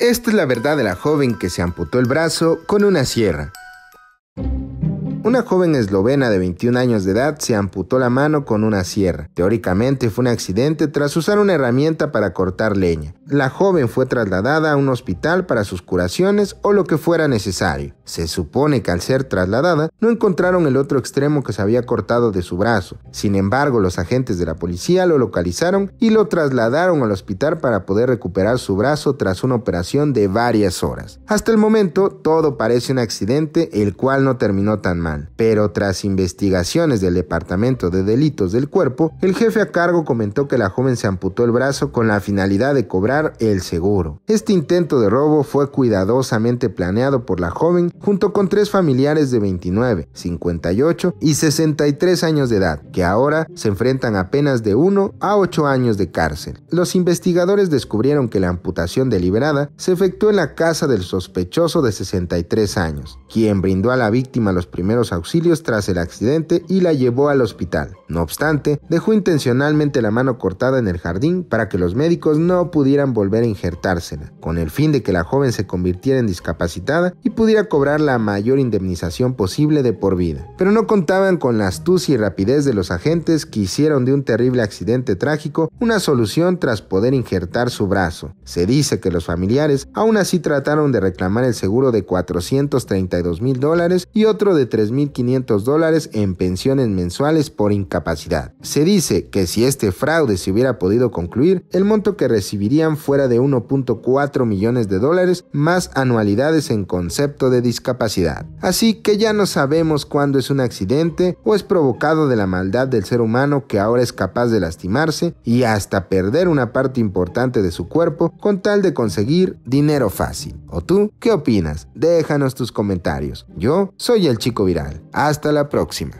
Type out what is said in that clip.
Esta es la verdad de la joven que se amputó el brazo con una sierra. Una joven eslovena de 21 años de edad se amputó la mano con una sierra. Teóricamente fue un accidente tras usar una herramienta para cortar leña. La joven fue trasladada a un hospital para sus curaciones o lo que fuera necesario. Se supone que al ser trasladada no encontraron el otro extremo que se había cortado de su brazo. Sin embargo, los agentes de la policía lo localizaron y lo trasladaron al hospital para poder recuperar su brazo tras una operación de varias horas. Hasta el momento, todo parece un accidente el cual no terminó tan mal pero tras investigaciones del Departamento de Delitos del Cuerpo, el jefe a cargo comentó que la joven se amputó el brazo con la finalidad de cobrar el seguro. Este intento de robo fue cuidadosamente planeado por la joven junto con tres familiares de 29, 58 y 63 años de edad, que ahora se enfrentan apenas de 1 a 8 años de cárcel. Los investigadores descubrieron que la amputación deliberada se efectuó en la casa del sospechoso de 63 años, quien brindó a la víctima los primeros auxilios tras el accidente y la llevó al hospital. No obstante, dejó intencionalmente la mano cortada en el jardín para que los médicos no pudieran volver a injertársela, con el fin de que la joven se convirtiera en discapacitada y pudiera cobrar la mayor indemnización posible de por vida. Pero no contaban con la astucia y rapidez de los agentes que hicieron de un terrible accidente trágico una solución tras poder injertar su brazo. Se dice que los familiares aún así trataron de reclamar el seguro de 432 mil dólares y otro de 3 1.500 dólares en pensiones mensuales por incapacidad. Se dice que si este fraude se hubiera podido concluir, el monto que recibirían fuera de 1.4 millones de dólares más anualidades en concepto de discapacidad. Así que ya no sabemos cuándo es un accidente o es provocado de la maldad del ser humano que ahora es capaz de lastimarse y hasta perder una parte importante de su cuerpo con tal de conseguir dinero fácil. ¿O tú qué opinas? Déjanos tus comentarios. Yo soy el chico hasta la próxima.